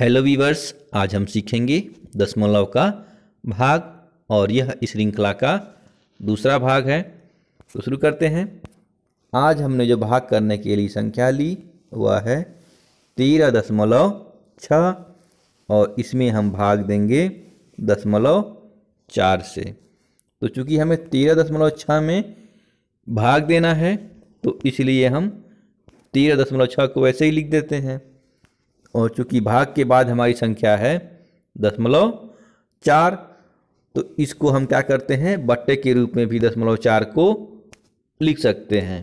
hello viewers आज हम सीखेंगे दशमलव का भाग और यह इस श्रृंखला का दूसरा भाग है तो शुरू करते हैं आज हमने जो भाग करने के लिए संख्या ली वह है तेरह दशमलव छः और इसमें हम भाग देंगे दशमलव चार से तो चूंकि हमें तेरह दशमलव छः में भाग देना है तो इसलिए हम तेरह दशमलव छः को वैसे ही लिख देते हैं और चूँकि भाग के बाद हमारी संख्या है दशमलव चार तो इसको हम क्या करते हैं बट्टे के रूप में भी दशमलव चार को लिख सकते हैं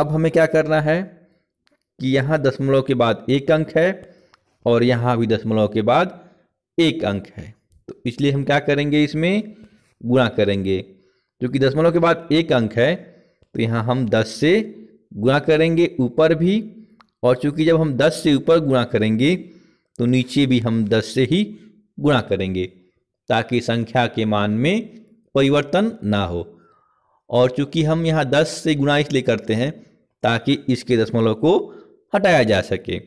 अब हमें क्या करना है कि यहाँ दशमलव के बाद एक अंक है और यहाँ भी दशमलव के बाद एक अंक है तो इसलिए हम क्या करेंगे इसमें गुणा करेंगे क्योंकि दशमलव के बाद एक अंक है तो यहाँ हम दस से गुणा करेंगे ऊपर भी और चूंकि जब हम 10 से ऊपर गुणा करेंगे तो नीचे भी हम 10 से ही गुणा करेंगे ताकि संख्या के मान में परिवर्तन ना हो और चूंकि हम यहाँ 10 से गुणा इसलिए करते हैं ताकि इसके दशमलव को हटाया जा सके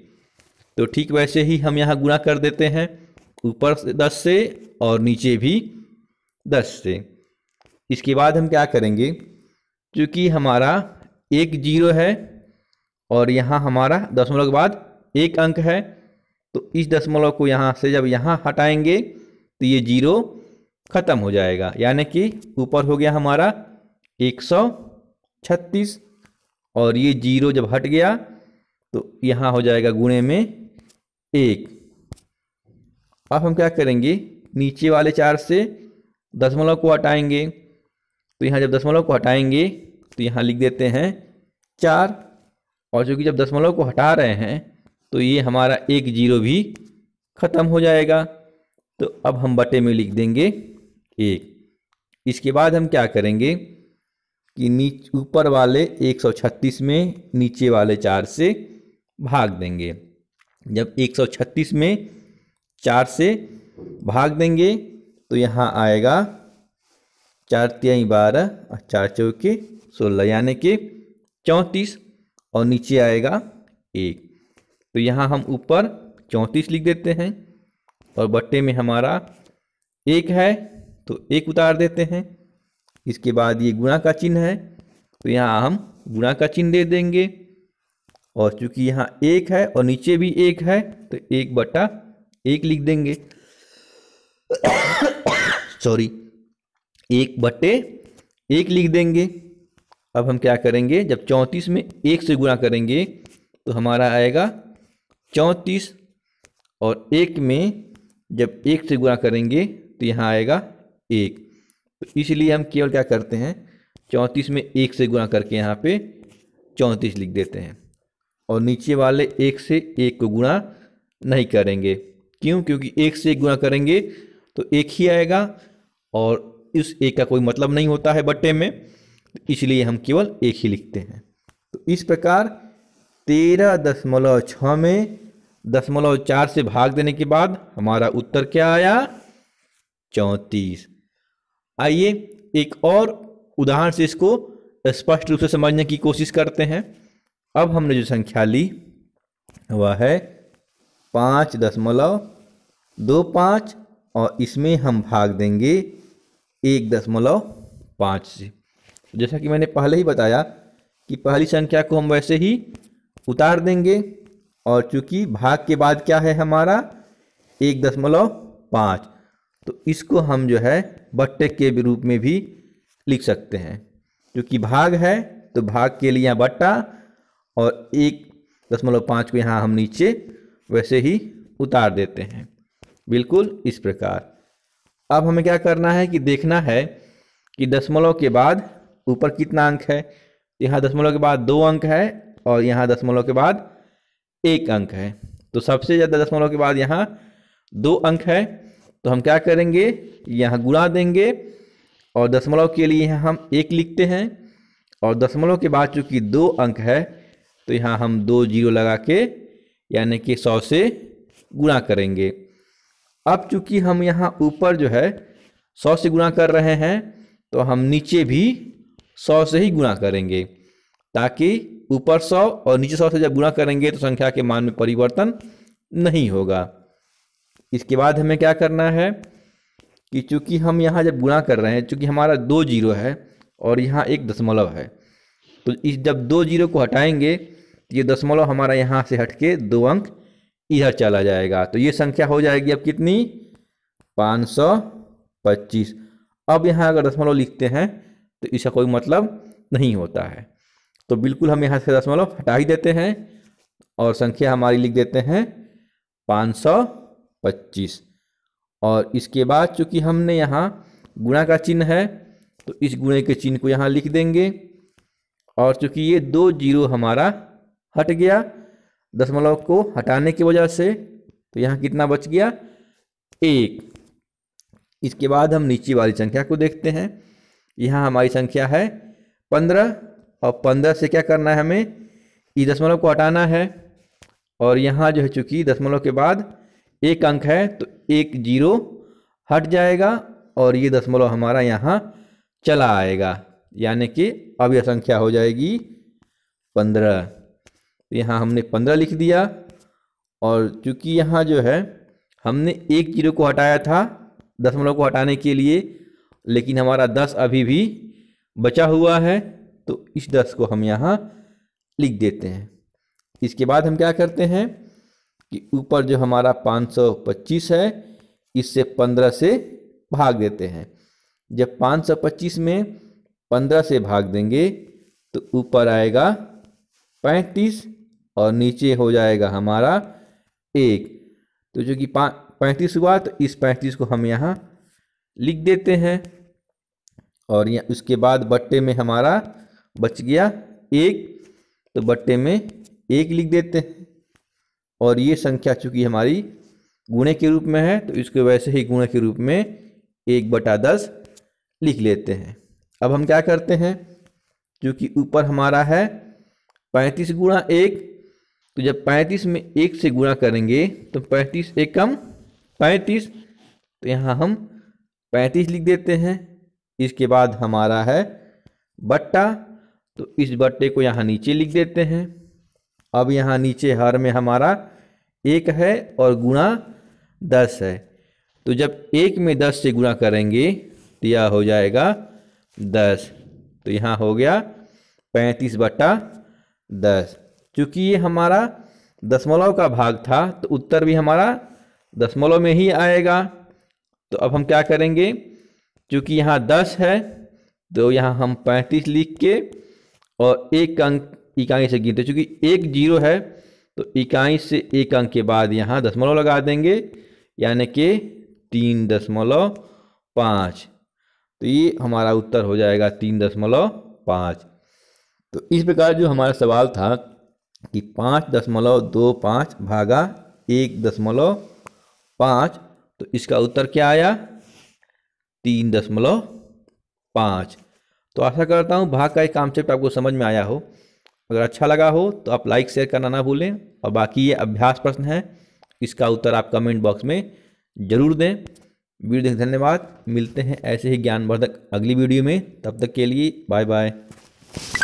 तो ठीक वैसे ही हम यहाँ गुणा कर देते हैं ऊपर से दस से और नीचे भी दस से इसके बाद हम क्या करेंगे चूँकि हमारा एक जीरो है और यहाँ हमारा दशमलव के बाद एक अंक है तो इस दशमलव को यहाँ से जब यहाँ हटाएंगे तो ये जीरो ख़त्म हो जाएगा यानी कि ऊपर हो गया हमारा एक सौ छत्तीस और ये जीरो जब हट गया तो यहाँ हो जाएगा गुणे में एक अब हम क्या करेंगे नीचे वाले चार से दशमलव को हटाएंगे तो यहाँ जब दशमलव को हटाएंगे तो यहाँ लिख देते हैं चार और चूँकि जब दशमलव को हटा रहे हैं तो ये हमारा एक जीरो भी ख़त्म हो जाएगा तो अब हम बटे में लिख देंगे एक इसके बाद हम क्या करेंगे कि नीच ऊपर वाले 136 में नीचे वाले चार से भाग देंगे जब 136 में चार से भाग देंगे तो यहाँ आएगा चार तिहाई बारह और चार चौके सोलह यानी कि चौंतीस और नीचे आएगा एक तो यहाँ हम ऊपर चौंतीस लिख देते हैं और बट्टे में हमारा एक है तो एक उतार देते हैं इसके बाद ये गुणा का चिन्ह है तो यहाँ हम गुणा का चिन्ह दे देंगे और चूंकि यहाँ एक है और नीचे भी एक है तो एक बट्टा एक लिख देंगे सॉरी एक बट्टे एक लिख देंगे अब हम क्या करेंगे जब चौंतीस में एक से गुणा करेंगे तो हमारा आएगा चौंतीस और एक में जब एक से गुणा करेंगे तो यहाँ आएगा एक तो इसलिए हम केवल क्या करते हैं चौंतीस में एक से गुणा करके यहाँ पे चौंतीस लिख देते हैं और नीचे वाले एक से एक को गुणा नहीं करेंगे क्यों क्योंकि एक से एक गुणा करेंगे तो एक ही आएगा और इस एक का कोई मतलब नहीं होता है बट्टे में इसलिए हम केवल एक ही लिखते हैं तो इस प्रकार तेरह दशमलव छ में दशमलव चार से भाग देने के बाद हमारा उत्तर क्या आया चौंतीस आइए एक और उदाहरण से इसको स्पष्ट रूप से समझने की कोशिश करते हैं अब हमने जो संख्या ली वह है पाँच दशमलव दो पाँच और इसमें हम भाग देंगे एक दशमलव पाँच से जैसा कि मैंने पहले ही बताया कि पहली संख्या को हम वैसे ही उतार देंगे और चूंकि भाग के बाद क्या है हमारा एक दशमलव पाँच तो इसको हम जो है बट्टे के रूप में भी लिख सकते हैं क्योंकि भाग है तो भाग के लिए यहाँ बट्टा और एक दशमलव पाँच को यहाँ हम नीचे वैसे ही उतार देते हैं बिल्कुल इस प्रकार अब हमें क्या करना है कि देखना है कि दशमलव के बाद ऊपर कितना अंक है यहाँ दशमलव के बाद दो अंक है और यहाँ दशमलव के बाद एक अंक है तो सबसे ज़्यादा दशमलव के बाद यहाँ दो अंक है तो हम क्या करेंगे यहाँ गुणा देंगे और दशमलव के लिए यहाँ हम एक लिखते हैं और दशमलव के बाद चूँकि दो अंक है तो यहाँ हम दो जीरो लगा के यानी कि सौ से गुणा करेंगे अब चूँकि हम यहाँ ऊपर जो है सौ से गुणा कर रहे हैं तो हम नीचे भी सौ से ही गुणा करेंगे ताकि ऊपर सौ और नीचे सौ से जब गुणा करेंगे तो संख्या के मान में परिवर्तन नहीं होगा इसके बाद हमें क्या करना है कि चूंकि हम यहाँ जब गुणा कर रहे हैं चूंकि हमारा दो जीरो है और यहाँ एक दशमलव है तो इस जब दो जीरो को हटाएंगे तो ये दशमलव हमारा यहाँ से हट के दो अंक इधर चला जाएगा तो ये संख्या हो जाएगी अब कितनी पाँच सौ पच्चीस अब यहाँ अगर दशमलव लिखते हैं तो इसका कोई मतलब नहीं होता है तो बिल्कुल हम यहाँ से दशमलव हटा ही देते हैं और संख्या हमारी लिख देते हैं पाँच सौ पच्चीस और इसके बाद चूंकि हमने यहाँ गुणा का चिन्ह है तो इस गुणे के चिन्ह को यहाँ लिख देंगे और चूंकि ये दो जीरो हमारा हट गया दशमलव को हटाने की वजह से तो यहाँ कितना बच गया एक इसके बाद हम नीचे वाली संख्या को देखते हैं यहाँ हमारी संख्या है पंद्रह और पंद्रह से क्या करना है हमें ई दशमलव को हटाना है और यहाँ जो है चूँकि दशमलव के बाद एक अंक है तो एक जीरो हट जाएगा और ये दशमलव हमारा यहाँ चला आएगा यानी कि अब यह संख्या हो जाएगी पंद्रह तो यहाँ हमने पंद्रह लिख दिया और चूँकि यहाँ जो है हमने एक जीरो को हटाया था दशमलव को हटाने के लिए लेकिन हमारा दस अभी भी बचा हुआ है तो इस दस को हम यहाँ लिख देते हैं इसके बाद हम क्या करते हैं कि ऊपर जो हमारा 525 है इससे 15 से भाग देते हैं जब 525 में 15 से भाग देंगे तो ऊपर आएगा 35 और नीचे हो जाएगा हमारा एक तो जो कि पैंतीस हुआ तो इस पैंतीस को हम यहाँ लिख देते हैं और यहाँ उसके बाद बट्टे में हमारा बच गया एक तो बट्टे में एक लिख देते हैं और ये संख्या चूँकि हमारी गुणे के रूप में है तो इसको वैसे ही गुणे के रूप में एक बटा दस लिख लेते हैं अब हम क्या करते हैं क्योंकि ऊपर हमारा है पैंतीस गुणा एक तो जब पैंतीस में एक से गुणा करेंगे तो पैंतीस एक कम पैंतीस तो यहाँ हम पैंतीस लिख देते हैं इसके बाद हमारा है बट्टा तो इस बट्टे को यहाँ नीचे लिख देते हैं अब यहाँ नीचे हर में हमारा एक है और गुणा दस है तो जब एक में दस से गुणा करेंगे तो यह हो जाएगा दस तो यहाँ हो गया पैंतीस बट्टा दस चूँकि ये हमारा दशमलव का भाग था तो उत्तर भी हमारा दशमलव में ही आएगा तो अब हम क्या करेंगे चूँकि यहाँ दस है तो यहाँ हम पैंतीस लिख के और एक अंक इकाई से गिनते चूँकि एक जीरो है तो इकाई से एक अंक के बाद यहाँ दशमलव लगा देंगे यानी कि तीन दशमलव पाँच तो ये हमारा उत्तर हो जाएगा तीन दशमलव पाँच तो इस प्रकार जो हमारा सवाल था कि पाँच दशमलव दो पाँच भागा एक दशमलव पाँच तो इसका उत्तर क्या आया तीन दशमलव पाँच तो आशा करता हूँ भाग का एक कॉन्सेप्ट आपको समझ में आया हो अगर अच्छा लगा हो तो आप लाइक शेयर करना ना भूलें और बाकी ये अभ्यास प्रश्न है इसका उत्तर आप कमेंट बॉक्स में ज़रूर दें वीडियो देख धन्यवाद मिलते हैं ऐसे ही ज्ञानवर्धक अगली वीडियो में तब तक के लिए बाय बाय